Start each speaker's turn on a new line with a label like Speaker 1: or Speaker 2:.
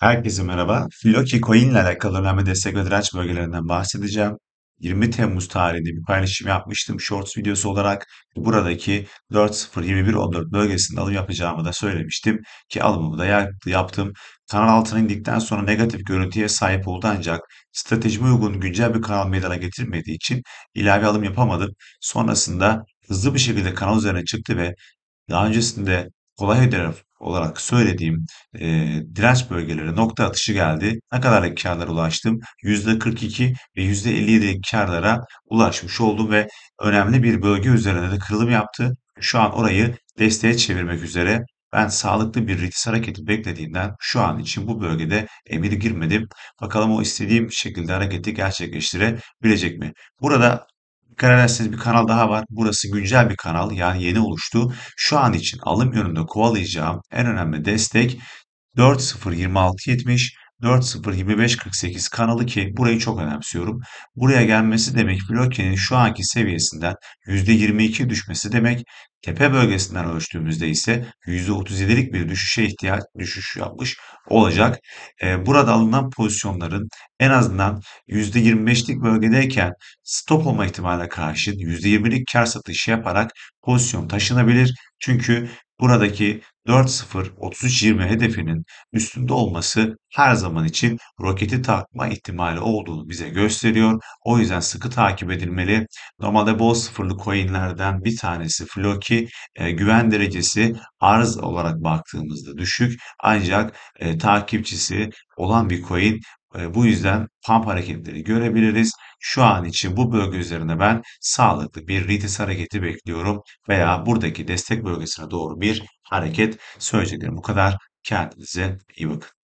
Speaker 1: Herkese merhaba. Floki Coin ile alakalı önemli destek ve direnç bölgelerinden bahsedeceğim. 20 Temmuz tarihinde bir paylaşım yapmıştım Shorts videosu olarak. Buradaki 4.0.21.14 bölgesinde alım yapacağımı da söylemiştim ki alımımı da yaptım. Kanal altına indikten sonra negatif görüntüye sahip oldu ancak stratejime uygun güncel bir kanal meydana getirmediği için ilave alım yapamadım. Sonrasında hızlı bir şekilde kanal üzerine çıktı ve daha öncesinde kolay hedef olarak söylediğim e, direnç bölgeleri nokta atışı geldi. Ne kadarlık karlara ulaştım? %42 ve %57 karlara ulaşmış oldum ve önemli bir bölge üzerinde de kırılım yaptı. Şu an orayı desteğe çevirmek üzere ben sağlıklı bir ritis hareketi beklediğinden şu an için bu bölgede emir girmedim. Bakalım o istediğim şekilde hareketi gerçekleştirebilecek mi? Burada Dikkat bir kanal daha var. Burası güncel bir kanal yani yeni oluştu. Şu an için alım yönünde kovalayacağım en önemli destek 4.026.70 4.02548 kanalı ki burayı çok önemsiyorum. Buraya gelmesi demek blokenin şu anki seviyesinden %22 düşmesi demek. Tepe bölgesinden ölçtüğümüzde ise %37'lik bir düşüşe ihtiyaç düşüş yapmış olacak. Ee, burada alınan pozisyonların en azından %25'lik bölgedeyken stop olma ihtimaline karşın %20'lik kar satışı yaparak pozisyon taşınabilir. Çünkü buradaki 4-0-33-20 hedefinin üstünde olması her zaman için roketi takma ihtimali olduğunu bize gösteriyor. O yüzden sıkı takip edilmeli. Normalde bol sıfırlı coinlerden bir tanesi Floki e, güven derecesi arz olarak baktığımızda düşük ancak e, takipçisi olan bir coin e, bu yüzden pump hareketleri görebiliriz. Şu an için bu bölge üzerinde ben sağlıklı bir ritis hareketi bekliyorum veya buradaki destek bölgesine doğru bir hareket söyleyeceklerim bu kadar. Kendinize iyi bakın.